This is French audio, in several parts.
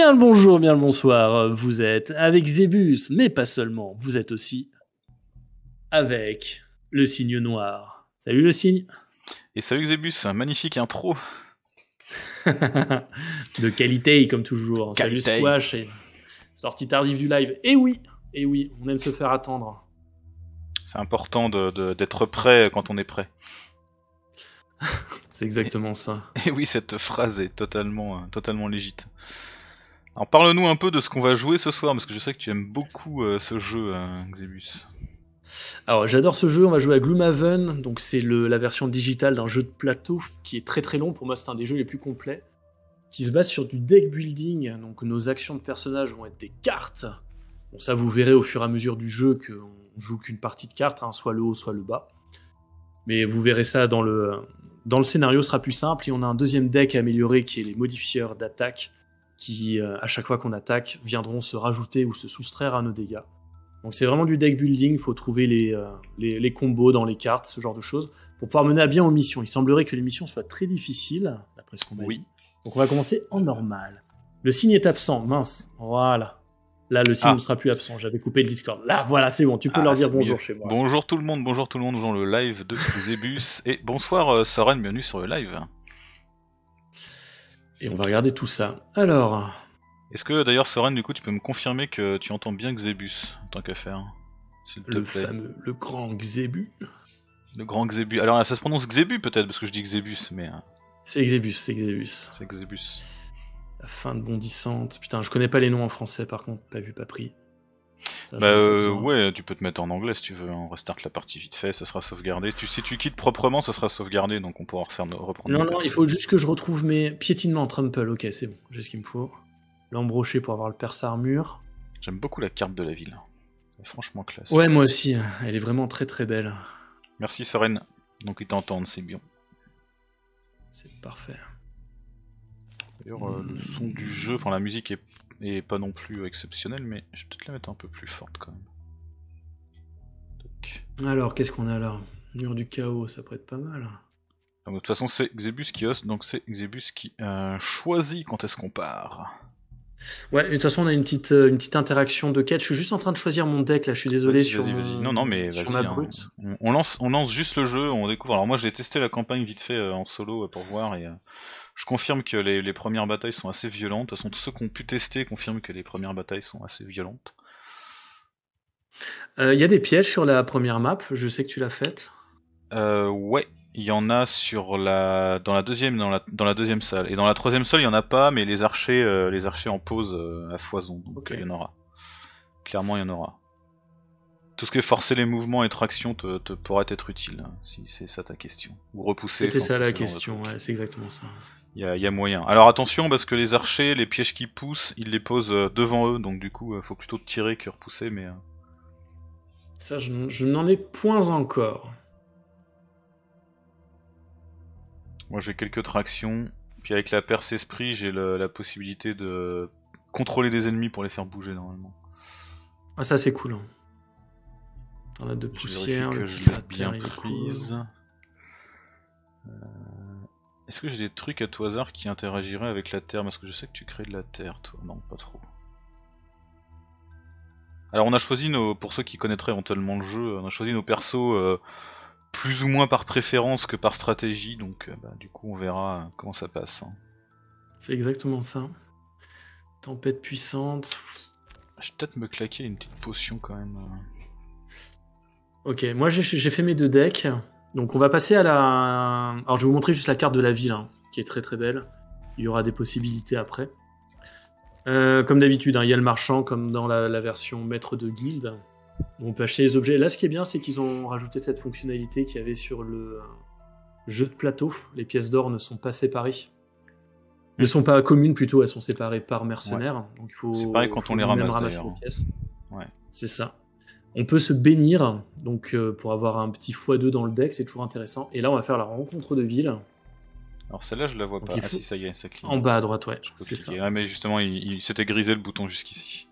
Bien le bonjour, bien le bonsoir. Vous êtes avec Zébus, mais pas seulement. Vous êtes aussi avec le signe noir. Salut le signe. Et salut Zébus, un magnifique intro. de qualité, comme toujours. Salut Squash. Et... Sortie tardive du live. Et eh oui, et eh oui, on aime se faire attendre. C'est important d'être prêt quand on est prêt. C'est exactement ça. Et oui, cette phrase est totalement, totalement légite. Alors parle-nous un peu de ce qu'on va jouer ce soir, parce que je sais que tu aimes beaucoup euh, ce jeu, euh, Xebus. Alors j'adore ce jeu, on va jouer à Gloomhaven, donc c'est la version digitale d'un jeu de plateau qui est très très long, pour moi c'est un des jeux les plus complets, qui se base sur du deck building, donc nos actions de personnages vont être des cartes. Bon ça vous verrez au fur et à mesure du jeu qu'on joue qu'une partie de cartes, hein, soit le haut, soit le bas. Mais vous verrez ça dans le, dans le scénario sera plus simple et on a un deuxième deck à améliorer qui est les modifieurs d'attaque qui, euh, à chaque fois qu'on attaque, viendront se rajouter ou se soustraire à nos dégâts. Donc c'est vraiment du deck building, il faut trouver euh, les, les, combos dans les cartes, ce genre de choses, pour pouvoir mener à bien aux missions. Il semblerait que les missions soient très difficiles, d'après ce qu'on a oui. Donc on va commencer en normal. Le signe est absent, mince, voilà. Là, le signe ah. ne sera plus absent, j'avais coupé le Discord. Là, voilà, c'est bon, tu peux ah, leur dire bonjour chez moi. Bonjour tout le monde, bonjour tout le monde, dans le live de Zebus et bonsoir euh, Soren, bienvenue sur le live. Et on va regarder tout ça. Alors. Est-ce que d'ailleurs, Soren, du coup, tu peux me confirmer que tu entends bien Xebus, en tant qu'affaire S'il te le Fameux, le grand Xébus Le grand Xébus. Alors, ça se prononce Xébus peut-être, parce que je dis Xebus, mais. Hein. C'est Xebus, c'est Xebus. C'est Xebus. La fin de bondissante. Putain, je connais pas les noms en français, par contre, pas vu, pas pris bah, euh, ouais, tu peux te mettre en anglais si tu veux, hein. on restart la partie vite fait, ça sera sauvegardé. Tu, si tu quittes proprement, ça sera sauvegardé, donc on pourra refaire reprendre. Non, non, il faut juste que je retrouve mes piétinements en trample ok, c'est bon, j'ai ce qu'il me faut. L'embrocher pour avoir le perse armure. J'aime beaucoup la carte de la ville, franchement classe. Ouais, moi aussi, elle est vraiment très très belle. Merci Soren, donc ils t'entendent, c'est bien. C'est parfait. D'ailleurs, euh, le son du jeu, enfin la musique est et pas non plus exceptionnel, mais je vais peut-être la mettre un peu plus forte quand même. Alors, qu'est-ce qu'on a là Mur du chaos, ça prête pas mal. de toute façon, c'est Xebus qui host, donc c'est Xebus qui euh, choisit quand est-ce qu'on part. Ouais, de toute façon, on a une petite, euh, une petite interaction de quête. Je suis juste en train de choisir mon deck là, je suis désolé sur, non, non, mais ma hein. brute. On, lance, on lance juste le jeu, on découvre. Alors, moi j'ai testé la campagne vite fait euh, en solo pour voir et je confirme que les, premières batailles sont assez violentes. De toute façon, tous ceux qui ont pu tester confirment que les premières batailles sont assez violentes. Il euh, y a des pièges sur la première map, je sais que tu l'as faite. Euh, ouais, il y en a sur la dans la deuxième dans la, dans la deuxième salle et dans la troisième salle il n'y en a pas mais les archers euh, les archers en posent à foison donc il y en aura clairement il y en aura tout ce qui est forcer les mouvements et traction te, pourra être utile hein, si c'est ça ta question ou repousser c'était ça la question ouais, c'est exactement ça il y, a moyen. Alors attention, parce que les archers, les pièges qui poussent, ils les posent euh, devant eux, donc du coup, euh, faut plutôt tirer que repousser, mais... Euh. Ça, je, n'en ai point encore. Moi, j'ai quelques tractions, puis avec la perce esprit, j'ai la possibilité de contrôler des ennemis pour les faire bouger, normalement. Ah, ça, c'est cool. On hein. as de poussière, le petit cool. Euh... Est-ce que j'ai des trucs à tout hasard qui interagiraient avec la terre Parce que je sais que tu crées de la terre, toi. Non, pas trop. Alors on a choisi nos, pour ceux qui connaîtraient éventuellement le jeu, on a choisi nos persos euh, plus ou moins par préférence que par stratégie, donc euh, bah, du coup on verra euh, comment ça passe. Hein. C'est exactement ça. Tempête puissante. Je vais peut-être me claquer une petite potion quand même. Ok, moi j'ai fait mes deux decks. Donc on va passer à la... Alors je vais vous montrer juste la carte de la ville, hein, qui est très très belle. Il y aura des possibilités après. Euh, comme d'habitude, hein, il y a le marchand comme dans la, version maître de guilde. On peut acheter les objets. Là, ce qui est bien, c'est qu'ils ont rajouté cette fonctionnalité qu'il y avait sur le euh, jeu de plateau. Les pièces d'or ne sont pas séparées. Ne mmh. sont pas communes plutôt, elles sont séparées par mercenaires. Donc il faut, C'est pareil quand on les ramasse. C'est ça. On peut se bénir, donc euh, pour avoir un petit foie 2 dans le deck, c'est toujours intéressant. Et là, on va faire la rencontre de ville. Alors celle-là, je la vois pas. Ah si, ça y est, ça clique. En bas à droite, ouais. C'est ça. mais justement, il, s'était grisé le bouton jusqu'ici.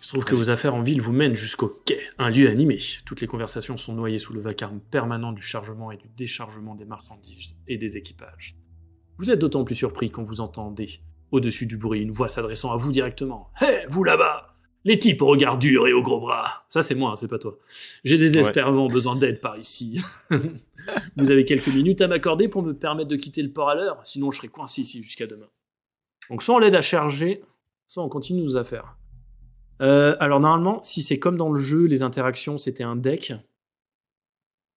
se trouve que vos affaires en ville vous mènent jusqu'au quai, un lieu animé. Toutes les conversations sont noyées sous le vacarme permanent du chargement et du déchargement des marchandises et des équipages. Vous êtes d'autant plus surpris quand vous entendez, au-dessus du bruit, une voix s'adressant à vous directement. Hé, vous là-bas les types au regard dur et aux gros bras. Ça, c'est moi, hein, c'est pas toi. J'ai désespérément besoin d'aide par ici. Vous avez quelques minutes à m'accorder pour me permettre de quitter le port à l'heure, sinon je serai coincé ici jusqu'à demain. Donc, soit on l'aide à charger, soit on continue nos affaires. Euh, alors, normalement, si c'est comme dans le jeu, les interactions, c'était un deck.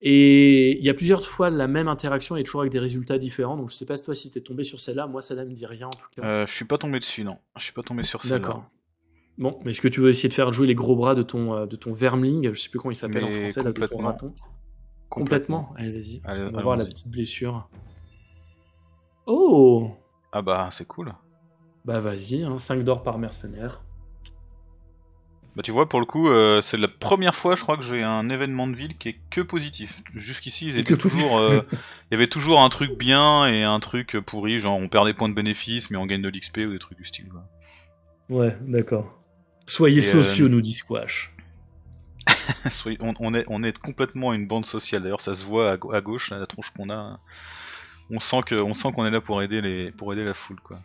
Et il y a plusieurs fois la même interaction et toujours avec des résultats différents. Donc, je sais pas si toi, si t'es tombé sur celle-là. Moi, ça ne me dit rien en tout cas. Euh, je suis pas tombé dessus, non. Je suis pas tombé sur celle-là. D'accord. Bon, mais est-ce que tu veux essayer de faire jouer les gros bras de ton, euh, de ton vermling Je sais plus comment il s'appelle en français, là, de ton raton. Complètement. Allez, vas-y. On va voir la petite blessure. Oh Ah bah, c'est cool. Bah, vas-y, hein, 5 d'or par mercenaire. Bah, tu vois, pour le coup, euh, c'est la première fois, je crois, que j'ai un événement de ville qui est que positif. Jusqu'ici, ils étaient toujours. Euh, il y avait toujours un truc bien et un truc pourri, genre on perd des points de bénéfice, mais on gagne de l'XP ou des trucs du style. Ouais, d'accord. Soyez sociaux, euh, nous dit Squash. on, est, on est complètement une bande sociale. D'ailleurs, ça se voit à, gauche, la tronche qu'on a. On sent qu'on est là pour aider les, pour aider la foule, quoi.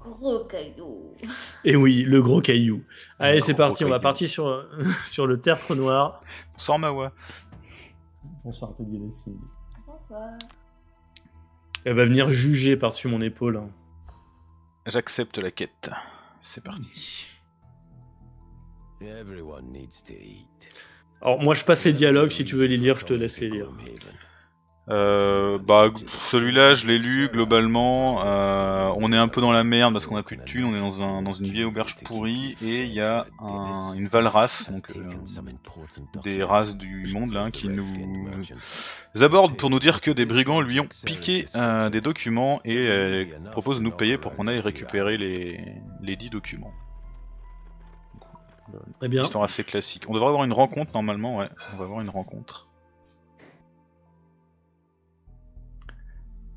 Gros caillou. Et eh oui, le gros caillou. Allez, c'est parti. On va partir sur, le tertre noir. Bonsoir Mawa. Bonsoir Teddy Lessing. Bonsoir. Elle va venir juger par-dessus mon épaule. Hein. J'accepte la quête. C'est parti. Alors moi je passe les dialogues, si tu veux les lire, je te laisse les lire. Euh, bah, celui-là, je l'ai lu globalement. Euh, on est un peu dans la merde parce qu'on a plus de thunes. On est dans, un, dans une vieille auberge pourrie et il y a une Valras donc euh, des races du monde là, qui nous aborde pour nous dire que des brigands lui ont piqué des documents et propose de nous payer pour qu'on aille récupérer les, les 10 documents. Très Histoire assez classique. On devrait avoir une rencontre normalement, ouais. On va avoir une rencontre.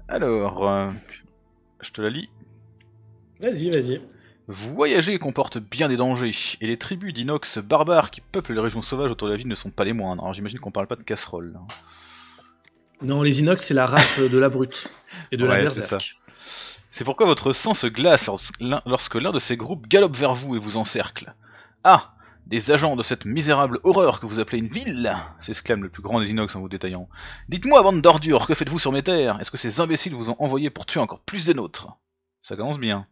Alors, euh, je te la lis. Vas-y, vas-y. Voyager comporte bien des dangers, et les tribus d'inox barbares qui peuplent les régions sauvages autour de la ville ne sont pas les moindres. Alors j'imagine qu'on parle pas de casserole. Hein. Non, les inox, c'est la race de la brute et de la berserk. C'est pourquoi votre sang se glace lorsque l'un de ces groupes galope vers vous et vous encercle. Ah Des agents de cette misérable horreur que vous appelez une ville s'exclame le plus grand des inox en vous détaillant. Dites-moi, bande d'ordures, que faites-vous sur mes terres Est-ce que ces imbéciles vous ont envoyé pour tuer encore plus des nôtres Ça commence bien.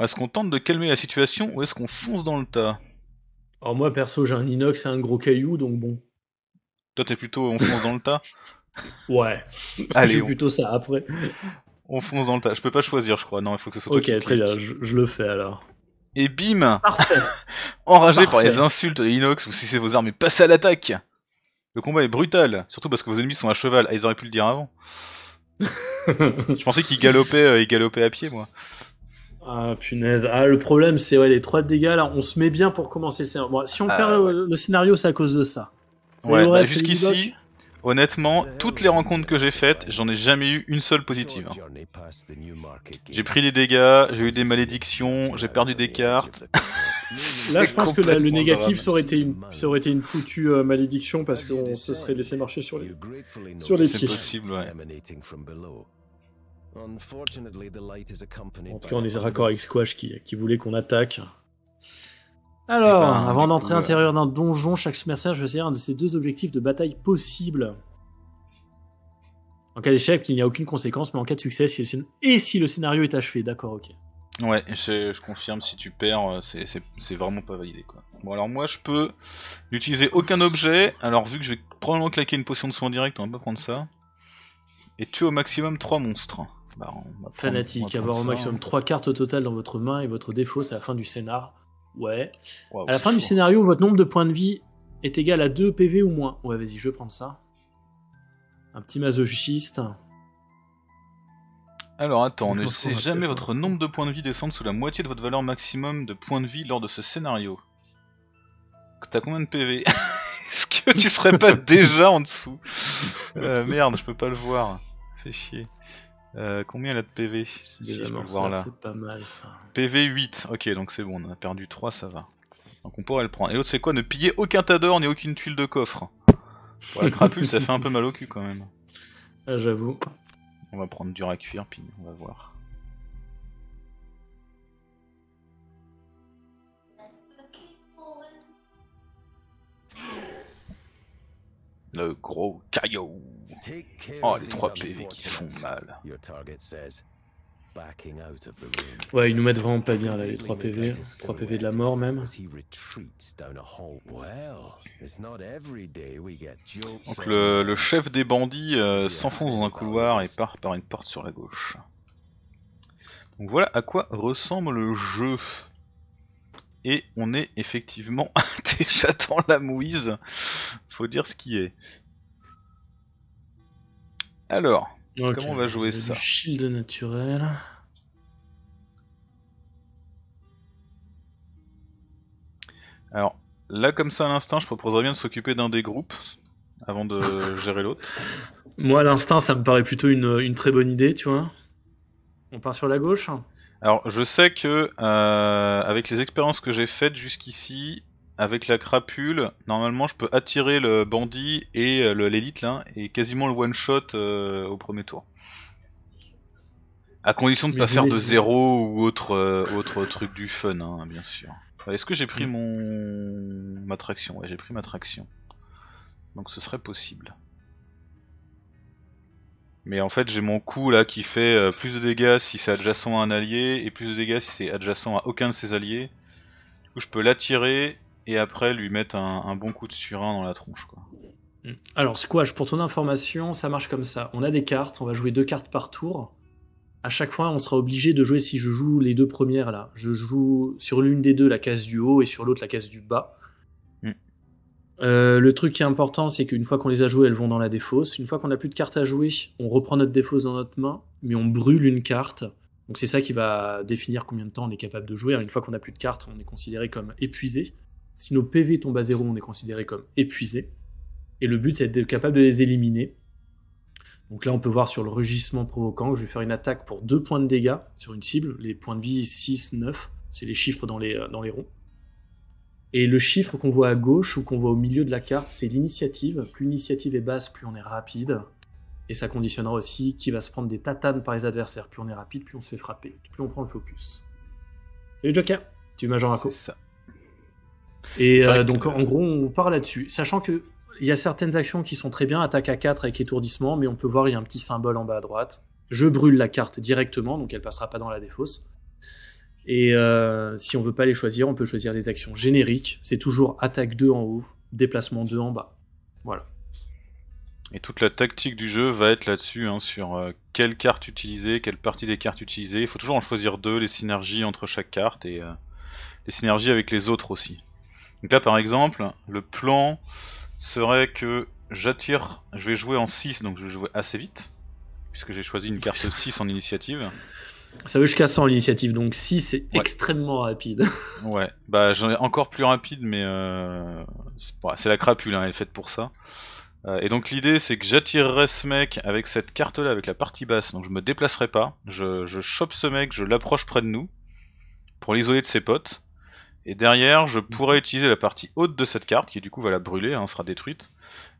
Est-ce qu'on tente de calmer la situation ou est-ce qu'on fonce dans le tas Alors moi perso j'ai un inox et un gros caillou donc bon. Toi t'es plutôt on fonce dans le tas Ouais. Allez. On... plutôt ça après. on fonce dans le tas. Je peux pas choisir je crois. Non il faut que ce soit. Ok très bien je, le fais alors. Et bim Enragé par les insultes Inox, vous cissez vos armes et passez à l'attaque Le combat est brutal, surtout parce que vos ennemis sont à cheval. Ah, ils auraient pu le dire avant. Je pensais qu'ils galopaient, et euh, à pied, moi. Ah punaise. Ah le problème c'est ouais les trois dégâts là, on se met bien pour commencer le scénario. si on ah, perd le, scénario c'est à cause de ça. ouais, bah, jusqu'ici, Honnêtement, toutes les rencontres que j'ai faites, j'en ai jamais eu une seule positive. J'ai pris des dégâts, j'ai eu des malédictions, j'ai perdu des cartes. Là, je pense que le négatif, ça aurait été une, ça été une foutue euh, malédiction parce qu'on se serait laissé marcher sur les, sur les pieds. Possible, En tout cas, on est raccord avec Squash qui, qui voulait qu'on attaque. Alors, eh ben, avant d'entrer à euh, l'intérieur d'un donjon, chaque vais essayer un de ces deux objectifs de bataille possibles. En cas d'échec, il n'y a aucune conséquence, mais en cas de succès, si et si le scénario est achevé, d'accord, ok. Ouais, je, confirme, si tu perds, euh, c'est vraiment pas validé quoi. Bon, alors moi je peux n'utiliser aucun objet. Alors, vu que je vais probablement claquer une potion de soin direct, on va pas prendre ça. Et tuer au maximum 3 monstres. Bah, Fanatique, avoir au maximum 3 cartes au total dans votre main et votre défaut, c'est la fin du scénar. Ouais. à la fin du scénario, votre nombre de points de vie est égal à 2 PV ou moins. Ouais, vas-y, je vais prendre ça. Un petit masochiste. Alors attends, ne laissez jamais votre nombre de points de vie descendre sous la moitié de votre valeur maximum de points de vie lors de ce scénario. T'as combien de PV Est-ce que tu serais pas déjà en dessous euh, Merde, je peux pas le voir. Fais chier. Euh, combien elle a de PV C'est pas mal PV 8, ok donc c'est bon, on a perdu 3, ça va. Donc on pourrait le prendre. Et l'autre c'est quoi Ne piller aucun tas d'or ni aucune tuile de coffre. Pour la crapule ça fait un peu mal au cul quand même. Ah, j'avoue. On va prendre du à puis on va voir. Le gros caillou. Oh, les 3 PV qui font mal. Ouais, ils nous mettent vraiment pas bien là, les 3 PV. 3 PV de la mort même. Donc le, chef des bandits euh, s'enfonce dans un couloir et part par une porte sur la gauche. Donc voilà à quoi ressemble le jeu et on est effectivement déjà dans la mouise. Faut dire ce qui est. Alors, comment on va jouer ça Shield naturel. Alors, là comme ça à l'instant je proposerais bien de s'occuper d'un des groupes avant de gérer l'autre. Moi, à l'instant, ça me paraît plutôt une, une très bonne idée, tu vois. On part sur la gauche alors, je sais que, euh, avec les expériences que j'ai faites jusqu'ici, avec la crapule, normalement je peux attirer le bandit et euh, l'élite là, et quasiment le one shot euh, au premier tour. À condition de ne pas faire de zéro ou autre, autre truc du fun, hein, bien sûr. Est-ce que j'ai pris mm. mon. ma traction Ouais, j'ai pris ma traction. Donc ce serait possible. Mais en fait, j'ai mon coup là qui fait euh, plus de dégâts si c'est adjacent à un allié et plus de dégâts si c'est adjacent à aucun de ses alliés. Du coup, je peux l'attirer et après lui mettre un, bon coup de surin dans la tronche. Mm. Alors, Squash, pour ton information, ça marche comme ça. On a des cartes, on va jouer deux cartes par tour. À chaque fois, on sera obligé de jouer si je joue les deux premières là. Je joue sur l'une des deux la case du haut et sur l'autre la case du bas. Euh, le truc qui est important, c'est qu'une fois qu'on les a joués, elles vont dans la défausse. Une fois qu'on n'a plus de cartes à jouer, on reprend notre défausse dans notre main, mais on brûle une carte. Donc c'est ça qui va définir combien de temps on est capable de jouer. Une fois qu'on n'a plus de cartes, on est considéré comme épuisé. Si nos PV tombent à zéro, on est considéré comme épuisé. Et le but, c'est d'être capable de les éliminer. Donc là, on peut voir sur le rugissement provoquant, je vais faire une attaque pour 2 points de dégâts sur une cible, les points de vie 6, 9, c'est les chiffres dans les, euh, dans les ronds. Et le chiffre qu'on voit à gauche ou qu'on voit au milieu de la carte, c'est l'initiative. Plus l'initiative est basse, plus on est rapide. Et ça conditionnera aussi qui va se prendre des tatanes par les adversaires. Plus on est rapide, plus on se fait frapper, plus on prend le focus. Salut Joker, tu es Major à C'est ça. Et euh, donc euh, en gros, on part là-dessus. Sachant que il y a certaines actions qui sont très bien, attaque à 4 avec étourdissement, mais on peut voir il y a un petit symbole en bas à droite. Je brûle la carte directement, donc elle passera pas dans la défausse. Et euh, si on veut pas les choisir, on peut choisir des actions génériques. C'est toujours attaque 2 en haut, déplacement 2 en bas. Voilà. Et toute la tactique du jeu va être là-dessus, hein, sur euh, quelle carte utiliser, quelle partie des cartes utiliser. Il faut toujours en choisir deux, les synergies entre chaque carte et euh, les synergies avec les autres aussi. Donc là par exemple, le plan serait que j'attire, je vais jouer en 6, donc je vais jouer assez vite, puisque j'ai choisi une carte 6 en initiative. Ça veut jusqu'à 100 l'initiative, donc si, c'est extrêmement rapide. ouais, bah j'en ai encore plus rapide, mais euh, c'est la crapule, hein, elle est faite pour ça. Euh, et donc l'idée c'est que j'attirerai ce mec avec cette carte là, avec la partie basse, donc je me déplacerai pas. Je, chope ce mec, je l'approche près de nous pour l'isoler de ses potes. Et derrière, je pourrais utiliser la partie haute de cette carte qui du coup va la brûler, hein, sera détruite.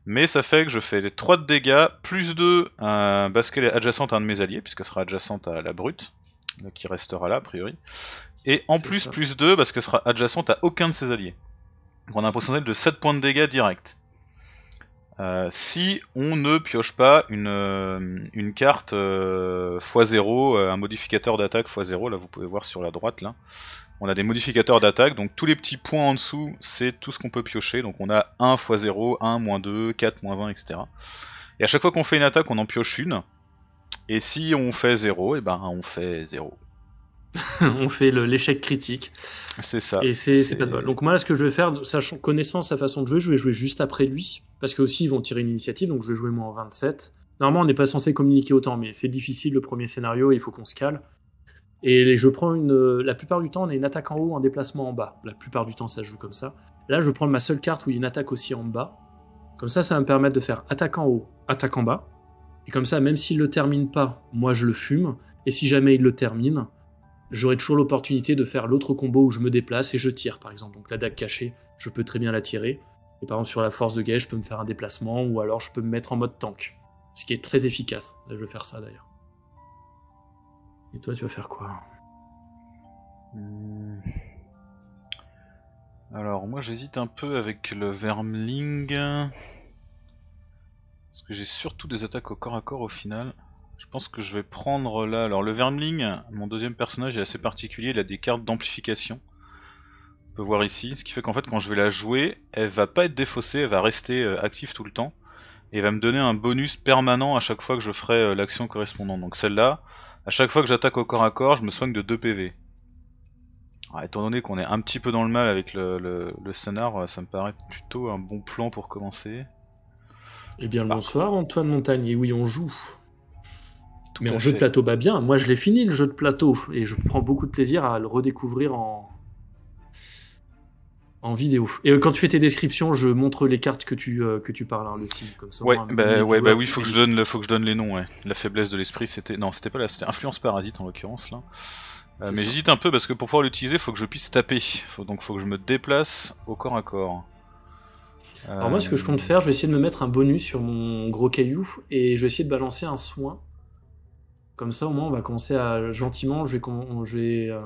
Mais ça fait que je fais 3 de dégâts, plus 2 euh, parce qu'elle est adjacente à un de mes alliés, puisqu'elle sera adjacente à la brute. Euh, qui restera là a priori. Et en plus, plus 2 parce que sera adjacente à aucun de ses alliés. Donc on a un pourcentage de 7 points de dégâts direct euh, si on ne pioche pas une, euh, carte x0, un modificateur d'attaque x0, là vous pouvez voir sur la droite là, on a des modificateurs d'attaque, donc tous les petits points en dessous c'est tout ce qu'on peut piocher, donc on a 1 x0, 1 2, 4 1, etc. Et à chaque fois qu'on fait une attaque on en pioche une, et si on fait 0, et eh ben on fait 0. on fait l'échec critique. C'est ça. Et c'est pas de bol. Donc moi, là, ce que je vais faire, sachant, connaissant sa façon de jouer, je vais jouer juste après lui. Parce que aussi, ils vont tirer une initiative, donc je vais jouer moi en 27. Normalement, on n'est pas censé communiquer autant, mais c'est difficile le premier scénario, il faut qu'on se cale. Et je prends une. La plupart du temps, on a une attaque en haut, un déplacement en bas. La plupart du temps, ça se joue comme ça. Là, je prends ma seule carte où il y a une attaque aussi en bas. Comme ça, ça va me permettre de faire attaque en haut, attaque en bas. Et comme ça, même s'il ne le termine pas, moi je le fume. Et si jamais il le termine, j'aurai toujours l'opportunité de faire l'autre combo où je me déplace et je tire par exemple. Donc la dague cachée, je peux très bien la tirer. Et par exemple sur la force de guet, je peux me faire un déplacement ou alors je peux me mettre en mode tank. Ce qui est très efficace. Là, je vais faire ça d'ailleurs. Et toi, tu vas faire quoi hmm. Alors moi j'hésite un peu avec le Vermling. Parce que j'ai surtout des attaques au corps à corps au final. Je pense que je vais prendre là. Alors le Vermling, mon deuxième personnage est assez particulier, il a des cartes d'amplification. On peut voir ici. Ce qui fait qu'en fait quand je vais la jouer, elle va pas être défaussée, elle va rester euh, active tout le temps. Et elle va me donner un bonus permanent à chaque fois que je ferai euh, l'action correspondante. Donc celle-là, à chaque fois que j'attaque au corps à corps, je me soigne de 2 PV. Ah, étant donné qu'on est un petit peu dans le mal avec le, le, euh, ça me paraît plutôt un bon plan pour commencer. Eh bien, bah. bonsoir, Antoine Montagne. Et oui, on joue. Mais en jeu de plateau, bah bien. Moi, je l'ai fini, le jeu de plateau. Et je prends beaucoup de plaisir à le redécouvrir en. En vidéo. Et euh, quand tu fais tes descriptions, je montre les cartes que tu, euh, que tu parles, hein, le signe, comme ça. Ouais, bah, ouais, bah oui, faut que, je donne, faut que je donne les noms, ouais. La faiblesse de l'esprit, c'était. Non, c'était pas là, c'était Influence Parasite en l'occurrence, là. Euh, mais j'hésite un peu parce que pour pouvoir l'utiliser, faut que je puisse taper. donc faut que je me déplace au corps à corps. Alors moi, ce que je compte faire, je vais essayer de me mettre un bonus sur mon gros caillou et je vais essayer de balancer un soin. Comme ça, au moins, on va commencer à gentiment. Je vais, je vais euh,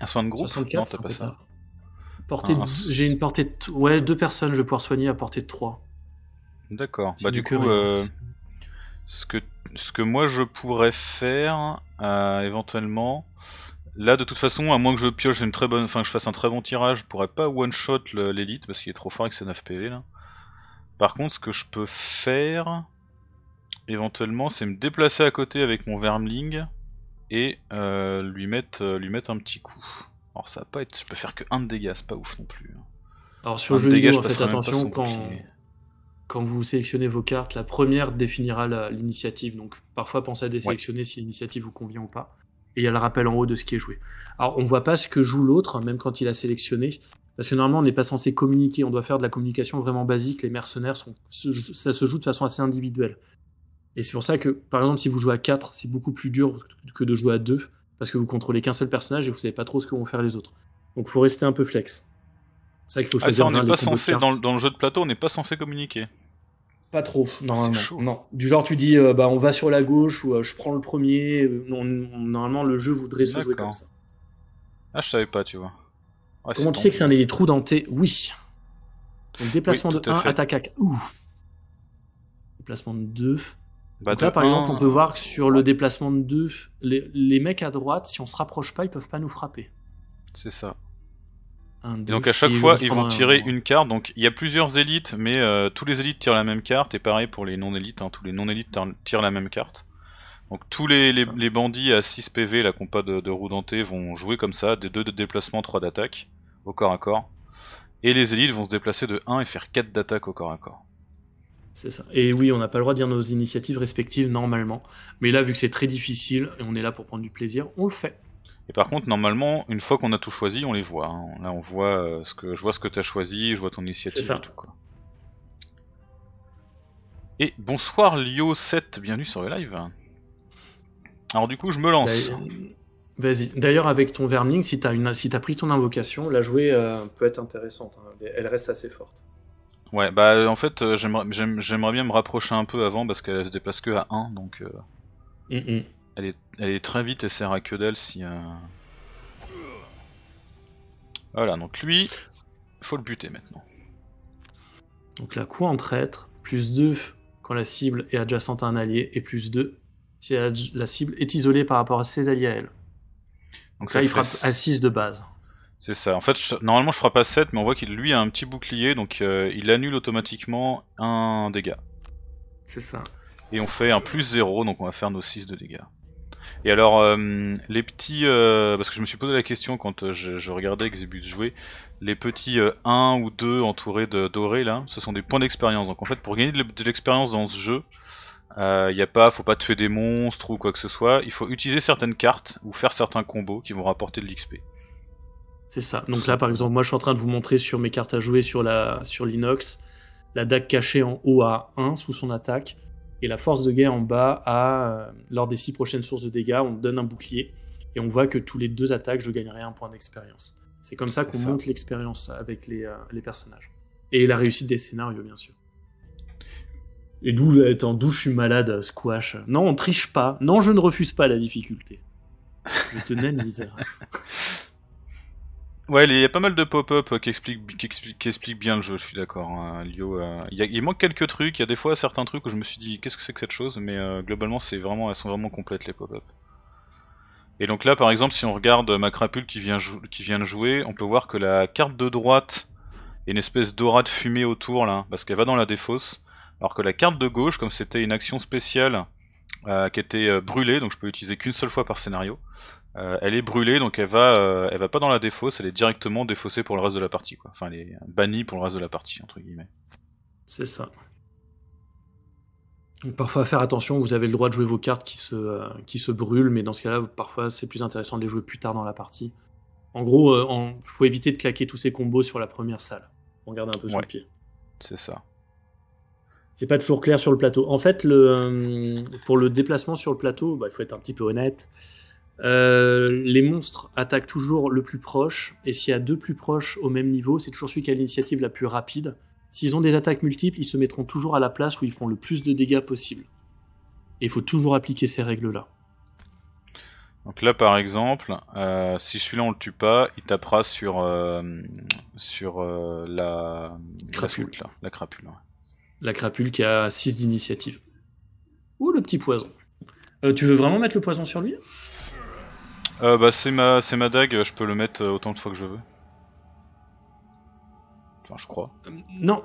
un soin de groupe. 64, pas ça. Ah, j'ai une portée, de... ouais, deux personnes. Je vais pouvoir soigner à portée de 3 D'accord. Bah du coup, euh, ce que ce que moi je pourrais faire euh, éventuellement, Là, de toute façon, à moins que je pioche une très bonne, enfin que je fasse un très bon tirage, je pourrais pas one shot l'élite parce qu'il est trop fort avec ses 9 PV Par contre, ce que je peux faire éventuellement, c'est me déplacer à côté avec mon Vermling et euh, euh, lui mettre un petit coup. Alors ça va pas être, je peux faire que 1 de dégâts, c'est pas ouf non plus. Alors sur le jeu dégâts, faites attention quand quand vous sélectionnez vos cartes, la première définira l'initiative. Donc parfois pensez à désélectionner si l'initiative vous convient ou pas et il y a le rappel en haut de ce qui est joué. Alors on voit pas ce que joue l'autre, même quand il a sélectionné, parce que normalement on n'est pas censé communiquer, on doit faire de la communication vraiment basique, les mercenaires, sont, ça se joue de façon assez individuelle. Et c'est pour ça que, par exemple, si vous jouez à 4, c'est beaucoup plus dur que de jouer à 2, parce que vous contrôlez qu'un seul personnage et vous savez pas trop ce que vont faire les autres. Donc il faut rester un peu flex. C'est ça qu'il faut ah, choisir. dans, le jeu de plateau, on n'est pas censé communiquer. Pas trop, Non. Du genre, tu dis, euh, bah, on va sur la gauche ou euh, je prends le premier. Euh, normalement, le jeu voudrait se jouer comme ça. Ah, je savais pas, tu vois. Ah, Comment tu sais que c'est un des trous dans Oui. Donc, déplacement de 1, attaque à. Ouf. Déplacement de 2. Bah, là, par exemple, on peut voir que sur le déplacement de 2, les, les mecs à droite, si on se rapproche pas, ils peuvent pas nous frapper. C'est ça donc à chaque fois, ils vont tirer une carte. Donc il y a plusieurs élites, mais euh, tous les élites tirent la même carte. Et pareil pour les non-élites, hein. tous les non-élites tirent la même carte. Donc tous les, bandits à 6 PV, la compas de, de roue dentée, vont jouer comme ça, des 2 de déplacement, 3 d'attaque, au corps à corps. Et les élites vont se déplacer de 1 et faire 4 d'attaque au corps à corps. C'est ça. Et oui, on n'a pas le droit de dire nos initiatives respectives normalement. Mais là, vu que c'est très difficile et on est là pour prendre du plaisir, on le fait. Et par contre, normalement, une fois qu'on a tout choisi, on les voit. Hein. Là, on voit euh, ce que je vois ce que tu as choisi, je vois ton initiative et tout Et bonsoir Lio7, bienvenue sur le live. Alors du coup, je me lance. Bah, euh, vas-y. D'ailleurs, avec ton Vermling, si t'as si as pris ton invocation, la jouer euh, peut être intéressante. Hein. Elle reste assez forte. Ouais, bah en fait, j'aimerais bien me rapprocher un peu avant parce qu'elle se déplace que à 1, donc elle est, très vite et sert à que d'elle si. Euh, voilà, donc lui, faut le buter maintenant. Donc la coup en traître, plus 2 quand la cible est adjacente à un allié, et plus 2 si la, cible est isolée par rapport à ses alliés à elle. Donc ça il frappe à 6 de base. C'est ça. En fait, normalement, je frappe à 7, mais on voit qu'il lui a un petit bouclier, donc euh, il annule automatiquement un dégât. C'est ça. Et on fait un plus 0, donc on va faire nos 6 de dégâts. Et alors, euh, les petits. Euh, parce que je me suis posé la question quand euh, je, regardais pu jouer. Les petits 1 ou 2 entourés de doré là, ce sont des points d'expérience. Donc en fait, pour gagner de l'expérience dans ce jeu, il y a pas, faut pas tuer des monstres ou quoi que ce soit. Il faut utiliser certaines cartes ou faire certains combos qui vont rapporter de l'XP. C'est ça. Donc là, par exemple, moi je suis en train de vous montrer sur mes cartes à jouer sur l'inox, la, sur la cachée en haut à 1 sous son attaque. Et la force de guerre en bas à euh, lors des six prochaines sources de dégâts, on donne un bouclier. Et on voit que tous les deux attaques, je gagnerai un point d'expérience. C'est comme ça qu'on monte l'expérience avec euh, les, personnages. Et la réussite des scénarios, bien sûr. Et d'où, étant d'où je suis malade, euh, Squash. Non, on triche pas. Non, je ne refuse pas la difficulté. Je te naine, Ouais, il y a pas mal de pop-up euh, qui expliquent, bien le jeu, je suis d'accord. Hein, euh, il, manque quelques trucs, il y a des fois certains trucs où je me suis dit qu'est-ce que c'est que cette chose, mais euh, globalement c'est vraiment, elles sont vraiment complètes les pop-up. Et donc là par exemple si on regarde ma crapule qui vient, de jouer, on peut voir que la carte de droite est une espèce d'aura de fumée autour là, parce qu'elle va dans la défausse, alors que la carte de gauche, comme c'était une action spéciale qui était brûlée, donc je peux l'utiliser qu'une seule fois par scénario, euh, elle est brûlée, donc elle va, euh, elle va pas dans la défausse, elle est directement défaussée pour le reste de la partie, quoi. Enfin, elle est bannie pour le reste de la partie, entre guillemets. C'est ça. parfois, faire attention, vous avez le droit de jouer vos cartes qui se, euh, qui se brûlent, mais dans ce cas-là, parfois, c'est plus intéressant de les jouer plus tard dans la partie. En gros, il faut éviter de claquer tous ces combos sur la première salle. On garde un peu sur pied. C'est ça. C'est pas toujours clair sur le plateau. En fait, le, pour le déplacement sur le plateau, bah, il faut être un petit peu honnête. Euh, les monstres attaquent toujours le plus proche, et s'il y a deux plus proches au même niveau, c'est toujours celui qui a l'initiative la plus rapide. S'ils ont des attaques multiples, ils se mettront toujours à la place où ils font le plus de dégâts possible. Et il faut toujours appliquer ces règles-là. Donc là, par exemple, euh, si celui-là on le tue pas, il tapera sur, euh, sur la... Crapule. La, crapule. La crapule qui a 6 d'initiative. Ou le petit poison. tu veux vraiment mettre le poison sur lui euh, bah, c'est ma, c'est ma dague, je peux le mettre euh, autant de fois que je veux. Enfin, je crois. Euh, non,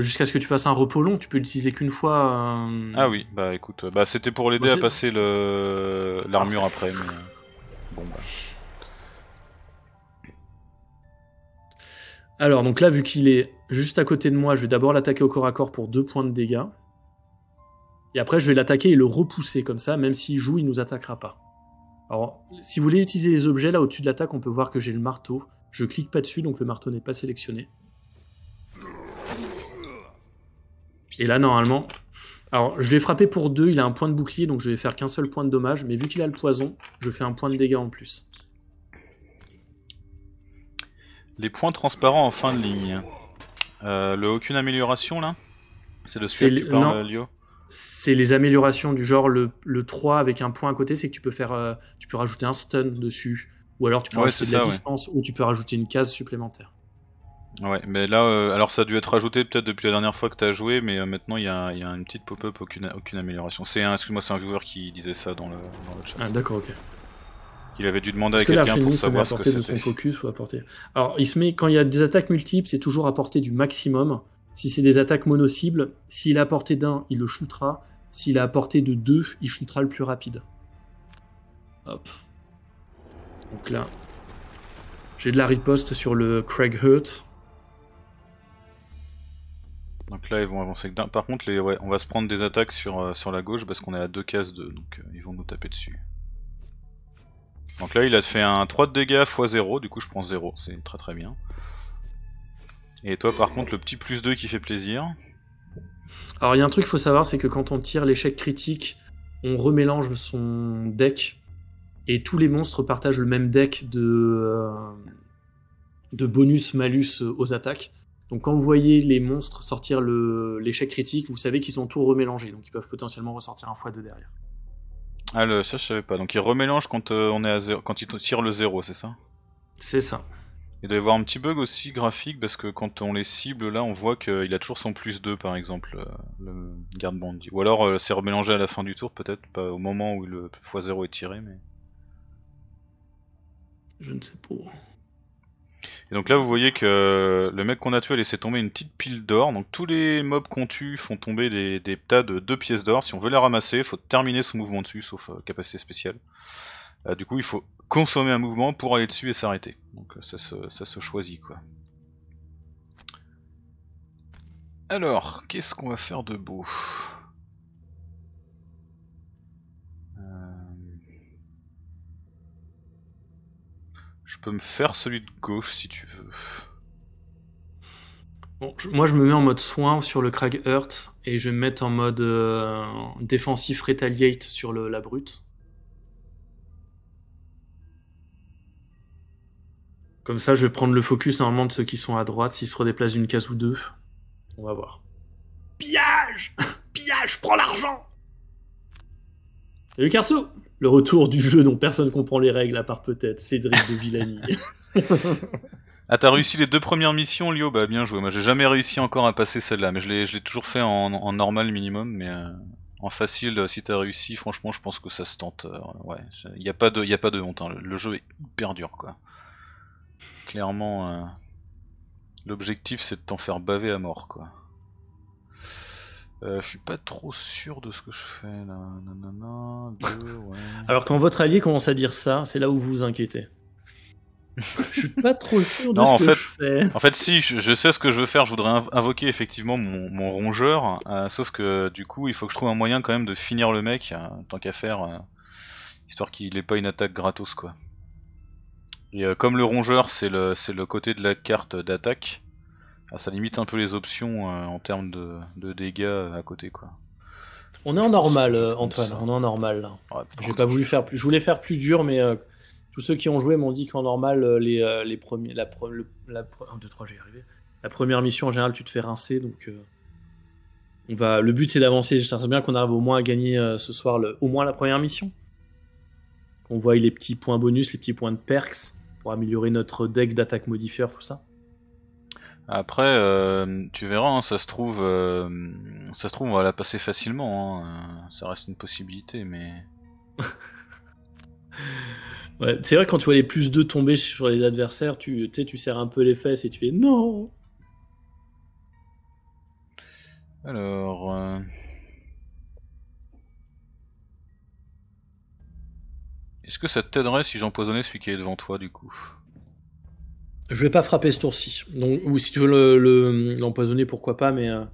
jusqu'à ce que tu fasses un repos long, tu peux l'utiliser qu'une fois. Ah oui, bah écoute, bah c'était pour l'aider à passer le l'armure après, bon bah. Alors donc là, vu qu'il est juste à côté de moi, je vais d'abord l'attaquer au corps à corps pour deux points de dégâts. Et après, je vais l'attaquer et le repousser comme ça, même s'il joue, il nous attaquera pas. Alors, si vous voulez utiliser les objets, là au-dessus de l'attaque, on peut voir que j'ai le marteau. Je clique pas dessus, donc le marteau n'est pas sélectionné. Et là, normalement... Alors, je vais frapper pour deux, il a un point de bouclier, donc je vais faire qu'un seul point de dommage, mais vu qu'il a le poison, je fais un point de dégâts en plus. Les points transparents en fin de ligne. Euh, le aucune amélioration, là C'est le seul qui c'est les améliorations du genre le, 3 avec un point à côté, c'est que tu peux faire, euh, tu peux rajouter un stun dessus, ou alors tu peux rajouter de la distance, ou tu peux rajouter une case supplémentaire. Ouais, mais là, euh, alors ça a dû être rajouté peut-être depuis la dernière fois que tu as joué, mais euh, maintenant il y, a, une petite pop-up, aucune, amélioration. C'est un, excuse-moi, c'est un viewer qui disait ça dans le, chat. Ah d'accord, ok. Il avait dû demander à quelqu'un pour savoir ce que c'était. de son focus ou apporter Alors il se met quand il y a des attaques multiples, c'est toujours apporter du maximum. Si c'est des attaques mono-cibles, s'il a porté d'un, il le shootera. S'il a porté de deux, il shootera le plus rapide. Hop. Donc là, j'ai de la riposte sur le Craig Hurt. Donc là, ils vont avancer d'un. Par contre, on va se prendre des attaques sur, euh, sur la gauche parce qu'on est à deux cases d'eux, donc euh, ils vont nous taper dessus. Donc là, il a fait un 3 de dégâts x 0, du coup je prends 0, c'est très très bien. Et toi, par contre, le petit plus 2 qui fait plaisir. Alors, il y a un truc qu'il faut savoir, c'est que quand on tire l'échec critique, on remélange son deck. Et tous les monstres partagent le même deck de, euh, de bonus-malus euh, aux attaques. Donc, quand vous voyez les monstres sortir l'échec critique, vous savez qu'ils ont tout remélangé. Donc, ils peuvent potentiellement ressortir un fois de derrière. Ah, le, ça, je savais pas. Donc, ils remélangent quand, euh, on est à zéro, quand ils tirent le 0, c'est ça C'est ça. Il doit y avoir un petit bug aussi graphique parce que quand on les cible là on voit qu'il a toujours son plus 2 par exemple euh, le garde bandit. Ou alors euh, c'est remélangé à la fin du tour peut-être, pas au moment où le x0 est tiré mais. Je ne sais pas. Et donc là vous voyez que euh, le mec qu'on a tué a laissé tomber une petite pile d'or. Donc tous les mobs qu'on tue font tomber des, tas de deux pièces d'or. Si on veut les ramasser, il faut terminer son mouvement dessus sauf capacité spéciale. Euh, du coup, il faut consommer un mouvement pour aller dessus et s'arrêter. Donc euh, ça se, ça se choisit quoi. Alors, qu'est-ce qu'on va faire de beau euh, Je peux me faire celui de gauche si tu veux. Bon, Moi je me mets en mode soin sur le Krag Earth, et je vais me mettre en mode défensif retaliate sur le, la brute. Comme ça, je vais prendre le focus normalement de ceux qui sont à droite, s'ils se redéplacent d'une case ou deux. On va voir. Pillage Pillage Prends l'argent Salut Carso Le retour du jeu dont personne comprend les règles, à part peut-être Cédric de Villani. ah, t'as réussi les deux premières missions, Lio Bah, bien joué. Moi, j'ai jamais réussi encore à passer celle-là, mais je l'ai toujours fait en, normal minimum, mais euh, en facile, si t'as réussi, franchement, je pense que ça se tente. Euh, ouais, il n'y a, pas de, y a pas de honte. Hein. Le, jeu est hyper dur, quoi clairement, euh, l'objectif c'est de t'en faire baver à mort quoi. Euh, je suis pas trop sûr de ce que je fais là. Alors quand votre allié commence à dire ça, c'est là où vous vous inquiétez. je suis pas trop sûr de ce que je fais. En fait, si, je, sais ce que je veux faire. Je voudrais invoquer effectivement mon, rongeur. Euh, sauf que du coup, il faut que je trouve un moyen quand même de finir le mec, tant qu'à faire, histoire qu'il ait pas une attaque gratos quoi. Et euh, comme le rongeur, c'est le, côté de la carte d'attaque, ah, ça limite un peu les options euh, en termes de, dégâts euh, à côté. quoi. On est en normal, Antoine. On est en normal. J'ai pas voulu faire plus. Je voulais faire plus dur, mais tous ceux qui ont joué m'ont dit qu'en normal, les, premiers, la, arrivé. La première mission en général, tu te fais rincer, donc on va. Le but c'est d'avancer. Ça bien qu'on arrive au moins à gagner ce soir, au moins la première mission. Qu'on voit les petits points bonus, les petits points de perks améliorer notre deck d'attaque modifier, tout ça. Après, euh, tu verras, hein, ça se trouve, euh, ça se trouve, on va la passer facilement. Hein. Euh, ça reste une possibilité, mais. c'est vrai quand tu vois les plus 2 tomber sur les adversaires, tu sais, tu serres un peu les fesses et tu fais non. Alors. Est-ce que ça t'aiderait si j'empoisonnais celui qui est devant toi du coup Je vais pas frapper ce tour-ci. ou si tu veux l'empoisonner, pourquoi pas, mais euh,